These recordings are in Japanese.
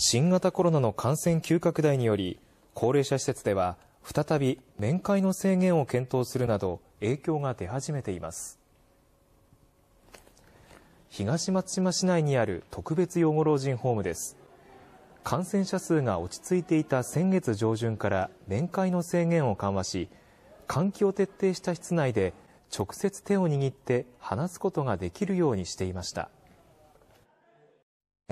新型コロナの感染急拡大により、高齢者施設では再び面会の制限を検討するなど影響が出始めています。東松島市内にある特別養護老人ホームです。感染者数が落ち着いていた先月上旬から面会の制限を緩和し、換気を徹底した室内で直接手を握って話すことができるようにしていました。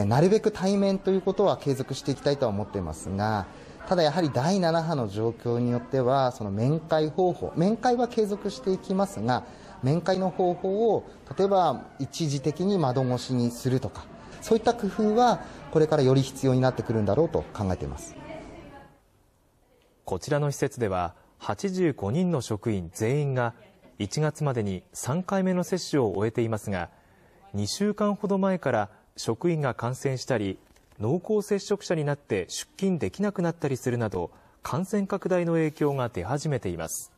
なるべく対面ということは継続していきたいとは思っていますが、ただやはり第7波の状況によっては、その面会方法、面会は継続していきますが、面会の方法を例えば一時的に窓越しにするとか、そういった工夫はこれからより必要になってくるんだろうと考えています。こちらの施設では、85人の職員全員が1月までに3回目の接種を終えていますが、2週間ほど前から職員が感染したり、濃厚接触者になって出勤できなくなったりするなど、感染拡大の影響が出始めています。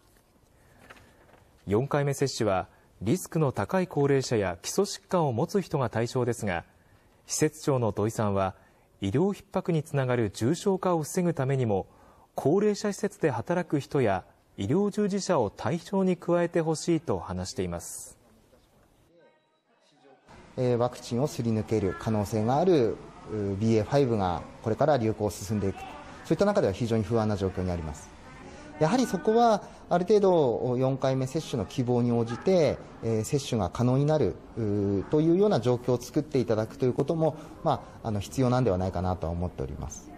4回目接種は、リスクの高い高齢者や基礎疾患を持つ人が対象ですが、施設長の土井さんは、医療逼迫につながる重症化を防ぐためにも、高齢者施設で働く人や医療従事者を対象に加えてほしいと話しています。ワクチンをすり抜ける可能性がある BA.5 がこれから流行を進んでいくそういった中では非常に不安な状況にありますやはりそこはある程度4回目接種の希望に応じて、え接種が可能になるというような状況を作っていただくということも、まあ、あの必要なんではないかなとは思っております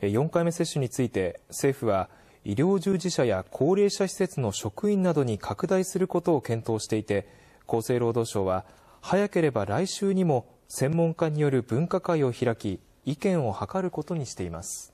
4回目接種について政府は医療従事者や高齢者施設の職員などに拡大することを検討していて厚生労働省は、早ければ来週にも専門家による分科会を開き、意見を諮ることにしています。